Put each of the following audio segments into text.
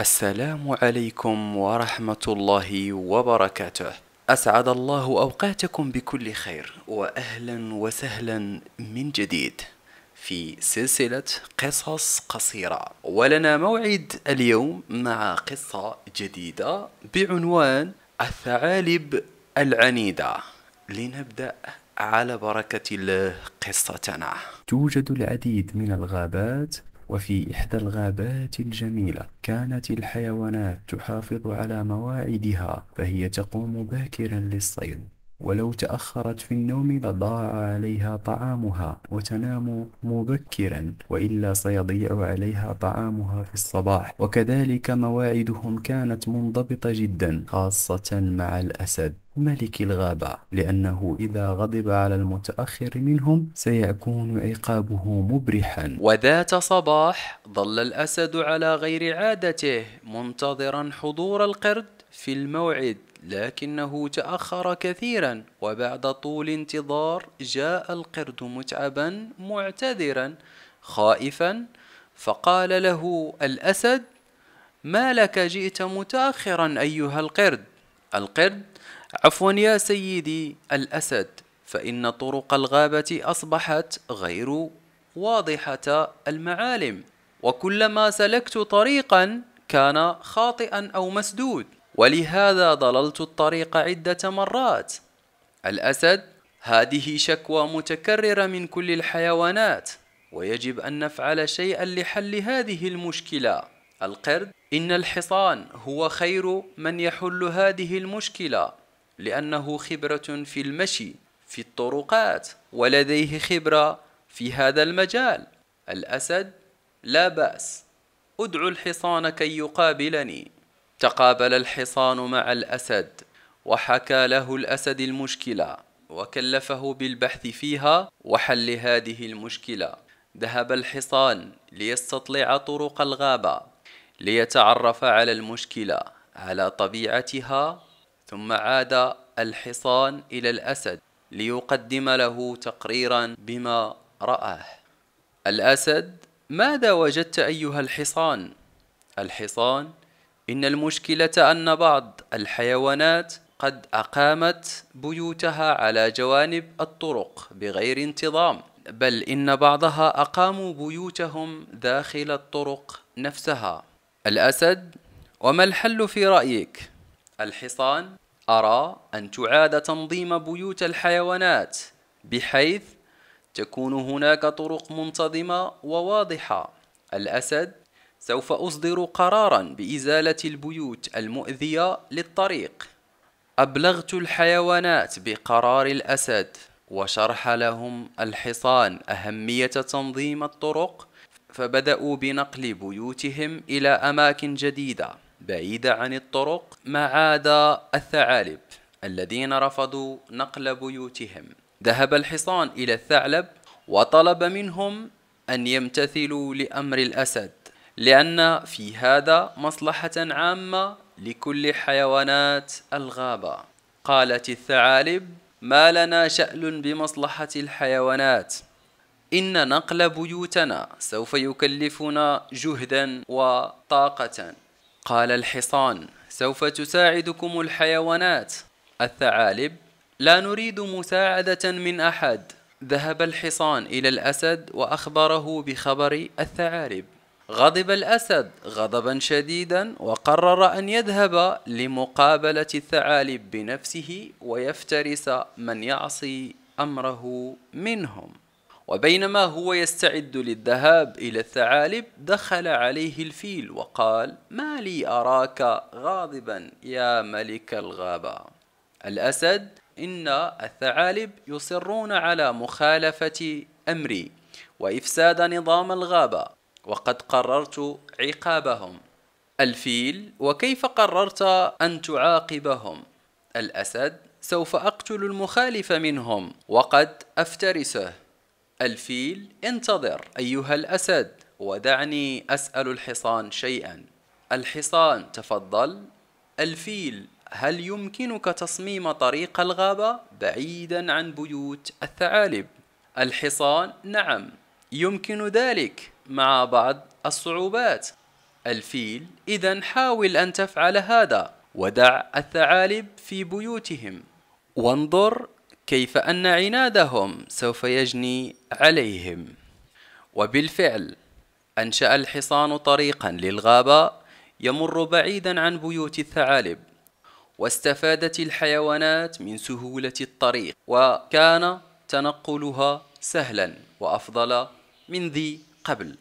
السلام عليكم ورحمة الله وبركاته. أسعد الله أوقاتكم بكل خير وأهلا وسهلا من جديد في سلسلة قصص قصيرة ولنا موعد اليوم مع قصة جديدة بعنوان الثعالب العنيدة لنبدأ على بركة الله قصتنا توجد العديد من الغابات وفي إحدى الغابات الجميلة كانت الحيوانات تحافظ على مواعيدها فهي تقوم باكرا للصيد ولو تأخرت في النوم لضاع عليها طعامها وتنام مبكرا وإلا سيضيع عليها طعامها في الصباح وكذلك مواعدهم كانت منضبطة جدا خاصة مع الأسد ملك الغابة لأنه إذا غضب على المتأخر منهم سيكون عقابه مبرحا وذات صباح ظل الأسد على غير عادته منتظرا حضور القرد في الموعد لكنه تأخر كثيرا وبعد طول انتظار جاء القرد متعبا معتذرا خائفا فقال له الأسد ما لك جئت متأخرا أيها القرد القرد عفوا يا سيدي الأسد فإن طرق الغابة أصبحت غير واضحة المعالم وكلما سلكت طريقا كان خاطئا أو مسدود ولهذا ضللت الطريق عدة مرات الأسد هذه شكوى متكررة من كل الحيوانات ويجب أن نفعل شيئا لحل هذه المشكلة القرد إن الحصان هو خير من يحل هذه المشكلة لأنه خبرة في المشي في الطرقات ولديه خبرة في هذا المجال الأسد لا بأس أدعو الحصان كي يقابلني تقابل الحصان مع الأسد وحكى له الأسد المشكلة وكلفه بالبحث فيها وحل هذه المشكلة ذهب الحصان ليستطلع طرق الغابة ليتعرف على المشكلة على طبيعتها ثم عاد الحصان إلى الأسد ليقدم له تقريرا بما رآه الأسد ماذا وجدت أيها الحصان؟ الحصان إن المشكلة أن بعض الحيوانات قد أقامت بيوتها على جوانب الطرق بغير انتظام بل إن بعضها أقاموا بيوتهم داخل الطرق نفسها الأسد وما الحل في رأيك؟ الحصان أرى أن تعاد تنظيم بيوت الحيوانات بحيث تكون هناك طرق منتظمة وواضحة الأسد سوف أصدر قرارا بإزالة البيوت المؤذية للطريق أبلغت الحيوانات بقرار الأسد وشرح لهم الحصان أهمية تنظيم الطرق فبدأوا بنقل بيوتهم إلى أماكن جديدة بعيدة عن الطرق ما عدا الثعالب الذين رفضوا نقل بيوتهم ذهب الحصان إلى الثعلب وطلب منهم أن يمتثلوا لأمر الأسد لأن في هذا مصلحة عامة لكل حيوانات الغابة قالت الثعالب ما لنا شأن بمصلحة الحيوانات إن نقل بيوتنا سوف يكلفنا جهدا وطاقة قال الحصان سوف تساعدكم الحيوانات الثعالب لا نريد مساعدة من أحد ذهب الحصان إلى الأسد وأخبره بخبر الثعالب غضب الأسد غضبا شديدا وقرر أن يذهب لمقابلة الثعالب بنفسه ويفترس من يعصي أمره منهم وبينما هو يستعد للذهاب إلى الثعالب دخل عليه الفيل وقال ما لي أراك غاضبا يا ملك الغابة الأسد إن الثعالب يصرون على مخالفة أمري وإفساد نظام الغابة وقد قررت عقابهم الفيل وكيف قررت أن تعاقبهم الأسد سوف أقتل المخالف منهم وقد أفترسه الفيل انتظر أيها الأسد ودعني أسأل الحصان شيئا الحصان تفضل الفيل هل يمكنك تصميم طريق الغابة بعيدا عن بيوت الثعالب؟ الحصان نعم يمكن ذلك مع بعض الصعوبات الفيل إذا حاول أن تفعل هذا ودع الثعالب في بيوتهم وانظر كيف أن عنادهم سوف يجني عليهم وبالفعل أنشأ الحصان طريقا للغابة يمر بعيدا عن بيوت الثعالب واستفادت الحيوانات من سهولة الطريق وكان تنقلها سهلا وأفضل من ذي قبل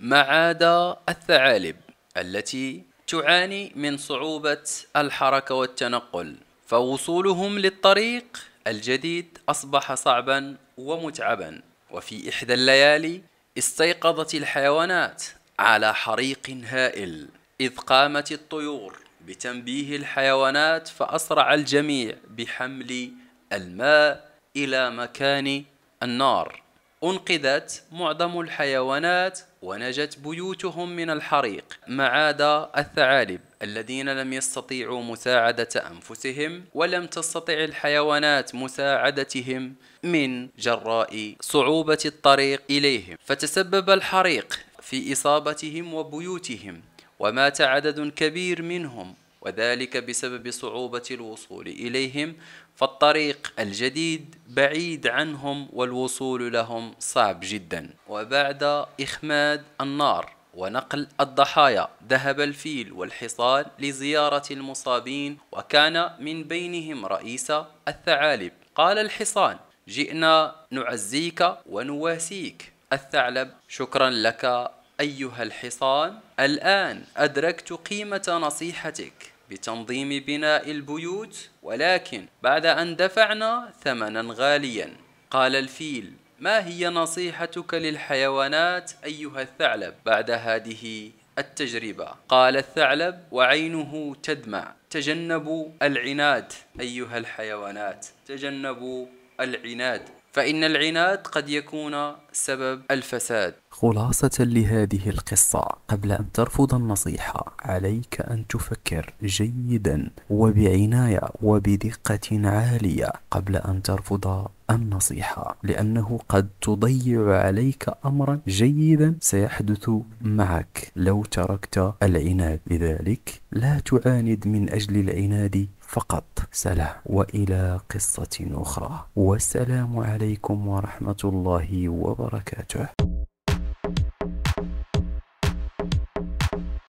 ما عدا الثعالب التي تعاني من صعوبة الحركة والتنقل فوصولهم للطريق الجديد أصبح صعبا ومتعبا وفي إحدى الليالي استيقظت الحيوانات على حريق هائل إذ قامت الطيور بتنبيه الحيوانات فأسرع الجميع بحمل الماء إلى مكان النار أنقذت معظم الحيوانات ونجت بيوتهم من الحريق ما عدا الثعالب الذين لم يستطيعوا مساعدة أنفسهم ولم تستطع الحيوانات مساعدتهم من جراء صعوبة الطريق إليهم فتسبب الحريق في إصابتهم وبيوتهم ومات عدد كبير منهم وذلك بسبب صعوبة الوصول إليهم فالطريق الجديد بعيد عنهم والوصول لهم صعب جدا وبعد إخماد النار ونقل الضحايا ذهب الفيل والحصان لزيارة المصابين وكان من بينهم رئيس الثعالب قال الحصان جئنا نعزيك ونواسيك الثعلب شكرا لك أيها الحصان الآن أدركت قيمة نصيحتك بتنظيم بناء البيوت ولكن بعد أن دفعنا ثمنا غاليا قال الفيل ما هي نصيحتك للحيوانات أيها الثعلب بعد هذه التجربة قال الثعلب وعينه تدمع تجنبوا العناد أيها الحيوانات تجنبوا العناد فإن العناد قد يكون سبب الفساد خلاصة لهذه القصة قبل أن ترفض النصيحة عليك أن تفكر جيدا وبعناية وبدقة عالية قبل أن ترفض النصيحة لأنه قد تضيع عليك أمرا جيدا سيحدث معك لو تركت العناد لذلك لا تعاند من أجل العناد فقط سلام وإلى قصة أخرى والسلام عليكم ورحمة الله وبركاته